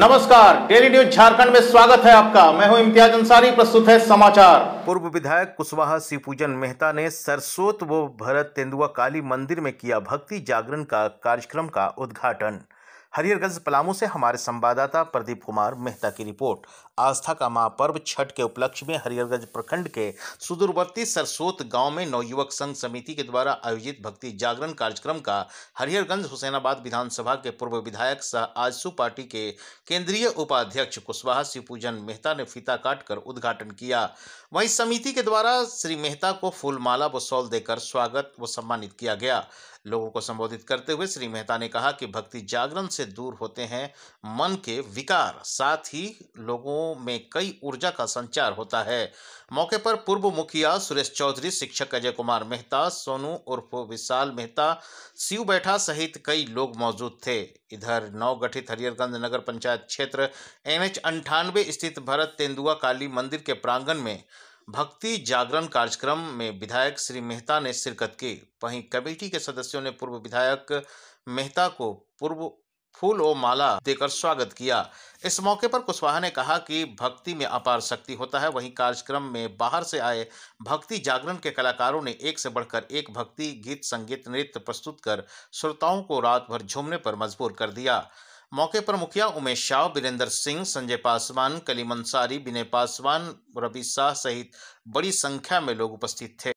नमस्कार daily news Jharkhand में स्वागत है आपका मैं हूं इम्तियाज अंसारी प्रस्तुत है समाचार पूर्व विधायक कुशवाहा शिवपूजन मेहता ने सरसोत व भरत तेंदुआ काली मंदिर में किया भक्ति जागरण का कार्यक्रम का उद्घाटन हरियरगंज पलामू से हमारे संवाददाता प्रदीप कुमार मेहता की रिपोर्ट आस्था का महापर्व छठ के उपलक्ष्य में हरियरगंज प्रखंड के सुदूरवर्ती सरसोत गांव में नवयुवक संघ समिति के द्वारा आयोजित भक्ति जागरण कार्यक्रम का हरियरगंज हुसैनाबाद विधानसभा के पूर्व विधायक सह आजसू पार्टी के केंद्रीय उपाध्यक्ष कुशवाहा शिवपूजन मेहता ने फीता काट उद्घाटन किया वहीं समिति के द्वारा श्री मेहता को फूलमाला व सौल देकर स्वागत व सम्मानित किया गया लोगों को संबोधित करते हुए श्री मेहता ने कहा कि भक्ति जागरण से से दूर होते हैं मन के विकार साथ ही लोगों में कई ऊर्जा का संचार होता है मौके पर पूर्व मुखिया सुरेश चौधरी शिक्षक अजय कुमार मेहता सोनू उर्फ विशाल मेहता शिव बैठा सहित कई लोग मौजूद थे इधर नवगठित हरियरगंज नगर पंचायत क्षेत्र एन एच स्थित भरत तेंदुआ काली मंदिर के प्रांगण में भक्ति जागरण कार्यक्रम में विधायक श्री मेहता ने शिरकत की वहीं कमेटी के सदस्यों ने पूर्व विधायक मेहता को पूर्व फूल और माला देकर स्वागत किया इस मौके पर कुशवाहा ने कहा कि भक्ति में अपार शक्ति होता है वहीं कार्यक्रम में बाहर से आए भक्ति जागरण के कलाकारों ने एक से बढ़कर एक भक्ति गीत संगीत नृत्य प्रस्तुत कर श्रोताओं को रात भर झूमने पर मजबूर कर दिया मौके पर मुखिया उमेश शाह वीरेंद्र सिंह संजय पासवान कली मंसारी विनय पासवान रवि शाह सहित बड़ी संख्या में लोग उपस्थित थे